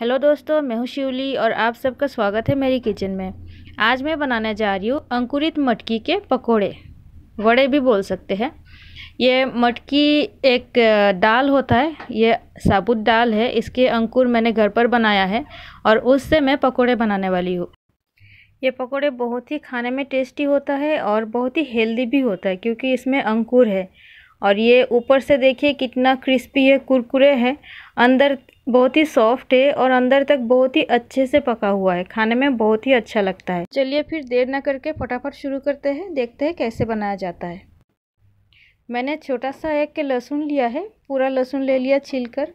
Hello दोस्तों मैं हूँ शिवली और आप सबका स्वागत है मेरी किचन में आज मैं बनाने जा रही हूँ अंकुरित मटकी के पकोड़े वड़े भी बोल सकते हैं ये मटकी एक दाल होता है ये साबुत दाल है इसके अंकुर मैंने घर पर बनाया है और उससे मैं पकोड़े बनाने वाली हूँ ये पकोड़े बहुत ही खाने में टेस्टी होता है और बहुत ही हेल्दी भी होता है क्योंकि इसमें अंकुर है और ये ऊपर से देखिए कितना क्रिस्पी है कुरकुरे है अंदर बहुत ही सॉफ्ट है और अंदर तक बहुत ही अच्छे से पका हुआ है खाने में बहुत ही अच्छा लगता है चलिए फिर देर ना करके फटाफट शुरू करते हैं देखते हैं कैसे बनाया जाता है मैंने छोटा सा एक लहसुन लिया है पूरा लहसुन ले लिया कर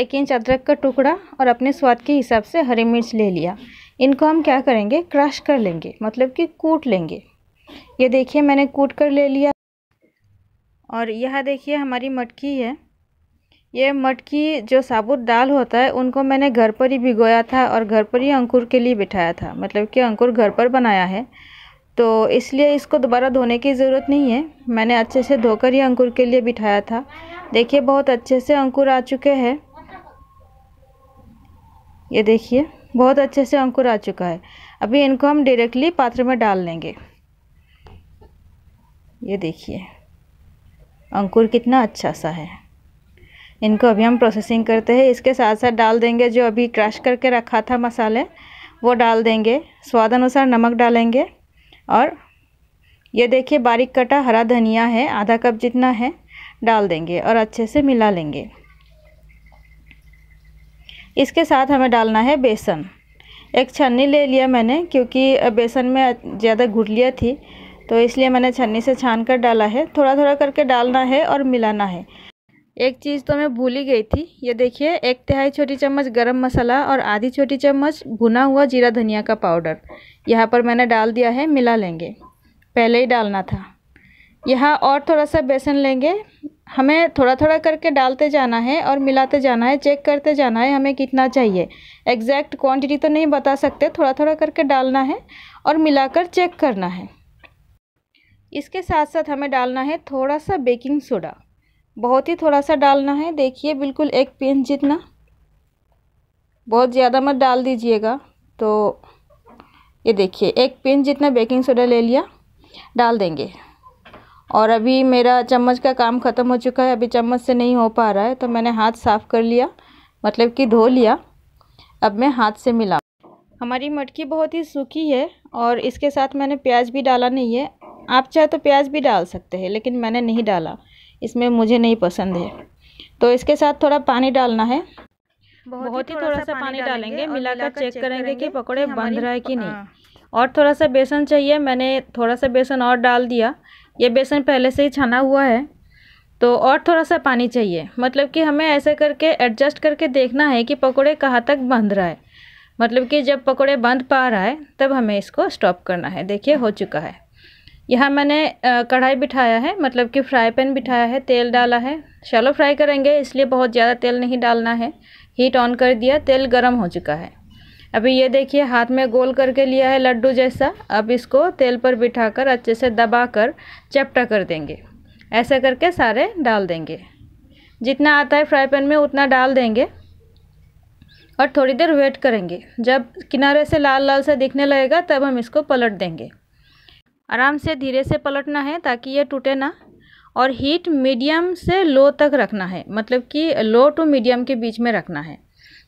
एक इंच अदरक का टुकड़ा और अपने स्वाद के हिसाब से हरी मिर्च ले लिया इनको हम क्या करेंगे क्रश कर लेंगे मतलब कि कूट लेंगे ये देखिए मैंने कूट कर ले लिया और यह देखिए हमारी मटकी है ये मटकी जो साबुत दाल होता है उनको मैंने घर पर ही भिगोया था और घर पर ही अंकुर के लिए बिठाया था मतलब कि अंकुर घर पर बनाया है तो इसलिए इसको दोबारा धोने की ज़रूरत नहीं है मैंने अच्छे से धोकर ही अंकुर के लिए बिठाया था देखिए बहुत अच्छे से अंकुर आ चुके हैं ये देखिए बहुत अच्छे से अंकुर आ चुका है अभी इनको हम डायरेक्टली पात्र में डाल लेंगे ये देखिए अंकुर कितना अच्छा सा है इनको अभी हम प्रोसेसिंग करते हैं इसके साथ साथ डाल देंगे जो अभी क्रश करके रखा था मसाले वो डाल देंगे स्वाद अनुसार नमक डालेंगे और ये देखिए बारीक कटा हरा धनिया है आधा कप जितना है डाल देंगे और अच्छे से मिला लेंगे इसके साथ हमें डालना है बेसन एक छन्नी ले लिया मैंने क्योंकि बेसन में ज़्यादा घुटलिया थी तो इसलिए मैंने छन्नी से छान कर डाला है थोड़ा थोड़ा करके डालना है और मिलाना है एक चीज़ तो मैं भूल ही गई थी ये देखिए एक तिहाई छोटी चम्मच गरम मसाला और आधी छोटी चम्मच भुना हुआ जीरा धनिया का पाउडर यहाँ पर मैंने डाल दिया है मिला लेंगे पहले ही डालना था यहाँ और थोड़ा सा बेसन लेंगे हमें थोड़ा थोड़ा करके डालते जाना है और मिलाते जाना है चेक करते जाना है हमें कितना चाहिए एग्जैक्ट क्वान्टिटी तो नहीं बता सकते थोड़ा थोड़ा करके डालना है और कर चेक करना है इसके साथ साथ हमें डालना है थोड़ा सा बेकिंग सोडा बहुत ही थोड़ा सा डालना है देखिए बिल्कुल एक पिंच जितना बहुत ज़्यादा मत डाल दीजिएगा तो ये देखिए एक पिंच जितना बेकिंग सोडा ले लिया डाल देंगे और अभी मेरा चम्मच का काम ख़त्म हो चुका है अभी चम्मच से नहीं हो पा रहा है तो मैंने हाथ साफ़ कर लिया मतलब कि धो लिया अब मैं हाथ से मिला हमारी मटकी बहुत ही सूखी है और इसके साथ मैंने प्याज भी डाला नहीं है आप चाहे तो प्याज भी डाल सकते हैं लेकिन मैंने नहीं डाला इसमें मुझे नहीं पसंद है तो इसके साथ थोड़ा पानी डालना है बहुत ही थोड़ा, सा पानी डालेंगे मिलाकर चेक करेंगे कि पकौड़े बंध रहा है कि नहीं हाँ। और थोड़ा सा बेसन चाहिए मैंने थोड़ा सा बेसन और डाल दिया ये बेसन पहले से ही छाना हुआ है तो और थोड़ा सा पानी चाहिए मतलब कि हमें ऐसे करके एडजस्ट करके देखना है कि पकोड़े कहाँ तक बंध रहा है मतलब कि जब पकोड़े बंध पा रहा है तब हमें इसको स्टॉप करना है देखिए हो चुका है यहाँ मैंने कढ़ाई बिठाया है मतलब कि फ्राई पैन बिठाया है तेल डाला है शैलो फ्राई करेंगे इसलिए बहुत ज़्यादा तेल नहीं डालना है हीट ऑन कर दिया तेल गर्म हो चुका है अभी ये देखिए हाथ में गोल करके लिया है लड्डू जैसा अब इसको तेल पर बिठाकर अच्छे से दबा कर चपटा कर देंगे ऐसा करके सारे डाल देंगे जितना आता है फ्राई पैन में उतना डाल देंगे और थोड़ी देर वेट करेंगे जब किनारे से लाल लाल सा दिखने लगेगा तब हम इसको पलट देंगे आराम से धीरे से पलटना है ताकि ये टूटे ना और हीट मीडियम से लो तक रखना है मतलब कि लो टू मीडियम के बीच में रखना है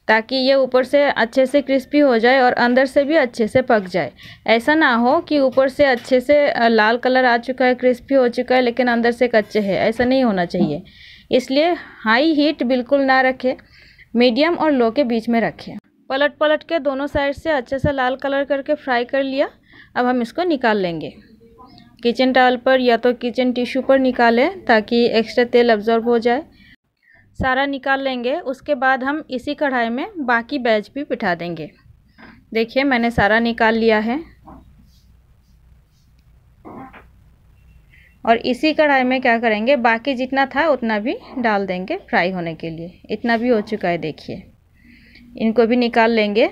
ताकि ये ऊपर से अच्छे से क्रिस्पी हो जाए और अंदर से भी अच्छे से पक जाए ऐसा ना हो कि ऊपर से अच्छे से लाल कलर आ चुका है क्रिस्पी हो चुका है लेकिन अंदर से कच्चे है ऐसा नहीं होना चाहिए इसलिए हाई हीट बिल्कुल ना रखें मीडियम और लो के बीच में रखें पलट पलट के दोनों साइड से अच्छे से लाल कलर करके फ्राई कर लिया अब हम इसको निकाल लेंगे किचन टावल पर या तो किचन टिश्यू पर निकालें ताकि एक्स्ट्रा तेल अब्जॉर्ब हो जाए सारा निकाल लेंगे उसके बाद हम इसी कढ़ाई में बाकी बैच भी बिठा देंगे देखिए मैंने सारा निकाल लिया है और इसी कढ़ाई में क्या करेंगे बाकी जितना था उतना भी डाल देंगे फ्राई होने के लिए इतना भी हो चुका है देखिए इनको भी निकाल लेंगे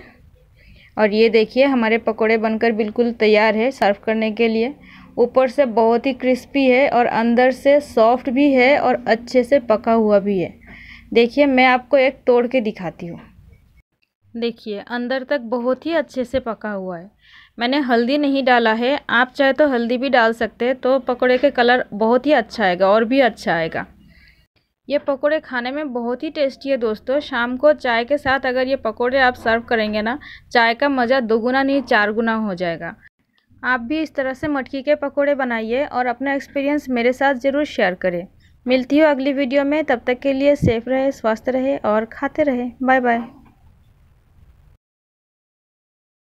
और ये देखिए हमारे पकोड़े बनकर बिल्कुल तैयार है सर्व करने के लिए ऊपर से बहुत ही क्रिस्पी है और अंदर से सॉफ्ट भी है और अच्छे से पका हुआ भी है देखिए मैं आपको एक तोड़ के दिखाती हूँ देखिए अंदर तक बहुत ही अच्छे से पका हुआ है मैंने हल्दी नहीं डाला है आप चाहे तो हल्दी भी डाल सकते हैं तो पकोड़े के कलर बहुत ही अच्छा आएगा और भी अच्छा आएगा ये पकोड़े खाने में बहुत ही टेस्टी है दोस्तों शाम को चाय के साथ अगर ये पकोड़े आप सर्व करेंगे ना चाय का मज़ा दोगुना नहीं चार गुना हो जाएगा आप भी इस तरह से मटकी के पकोड़े बनाइए और अपना एक्सपीरियंस मेरे साथ ज़रूर शेयर करें मिलती हो अगली वीडियो में तब तक के लिए सेफ़ रहे स्वस्थ रहे और खाते रहे बाय बाय